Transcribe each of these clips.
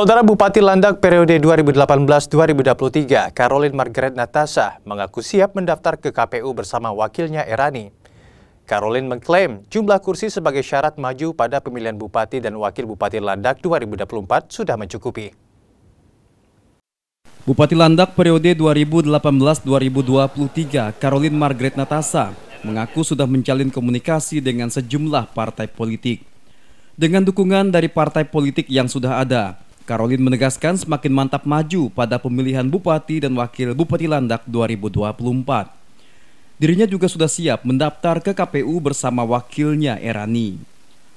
Saudara Bupati Landak periode 2018-2023, Caroline Margaret Natasha, mengaku siap mendaftar ke KPU bersama wakilnya Erani. Caroline mengklaim jumlah kursi sebagai syarat maju pada pemilihan Bupati dan Wakil Bupati Landak 2024 sudah mencukupi. Bupati Landak periode 2018-2023, Caroline Margaret Natasha, mengaku sudah menjalin komunikasi dengan sejumlah partai politik. Dengan dukungan dari partai politik yang sudah ada, Karolin menegaskan semakin mantap maju pada pemilihan Bupati dan Wakil Bupati Landak 2024. Dirinya juga sudah siap mendaftar ke KPU bersama wakilnya Erani.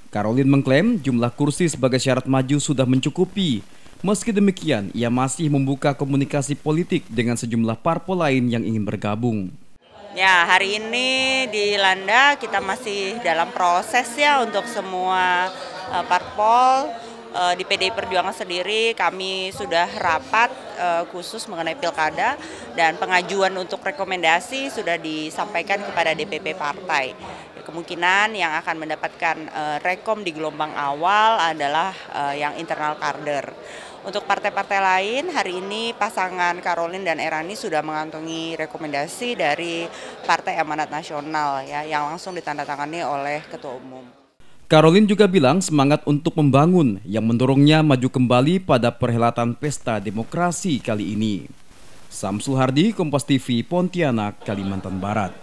Karolin mengklaim jumlah kursi sebagai syarat maju sudah mencukupi. Meski demikian, ia masih membuka komunikasi politik dengan sejumlah parpol lain yang ingin bergabung. Ya, hari ini di Landa kita masih dalam proses ya untuk semua eh, parpol uh, di PDI Perjuangan sendiri kami sudah rapat eh, khusus mengenai pilkada dan pengajuan untuk rekomendasi sudah disampaikan kepada DPP partai. Kemungkinan yang akan mendapatkan eh, rekom di gelombang awal adalah yang internal kader. Untuk partai-partai lain, hari ini pasangan Karolin dan Erani sudah mengantongi rekomendasi dari Partai Amanat Nasional ya, yang langsung ditandatangani oleh Ketua Umum. Caroline juga bilang semangat untuk membangun yang mendorongnya maju kembali pada perhelatan pesta demokrasi kali ini. Samsul Hardi, Kompas TV, Pontianak, Kalimantan Barat.